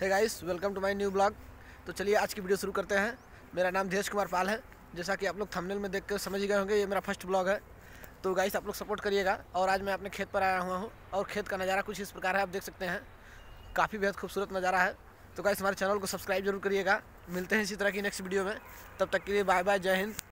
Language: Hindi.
है guys welcome to my new blog तो चलिए आज की वीडियो शुरू करते हैं मेरा नाम धीरेज कुमार पाल है जैसा कि आप लोग थंबनेल में देख कर समझ गए होंगे ये मेरा फर्स्ट ब्लॉग है तो गाइस आप लोग सपोर्ट करिएगा और आज मैं अपने खेत पर आया हुआ हूँ और खेत का नज़ारा कुछ इस प्रकार है आप देख सकते हैं काफ़ी बेहद खूबसूरत नज़ारा है तो गाइस हमारे चैनल को सब्सक्राइब जरूर करिएगा मिलते हैं इसी तरह की नेक्स्ट वीडियो में तब तक के लिए बाय बाय जय हिंद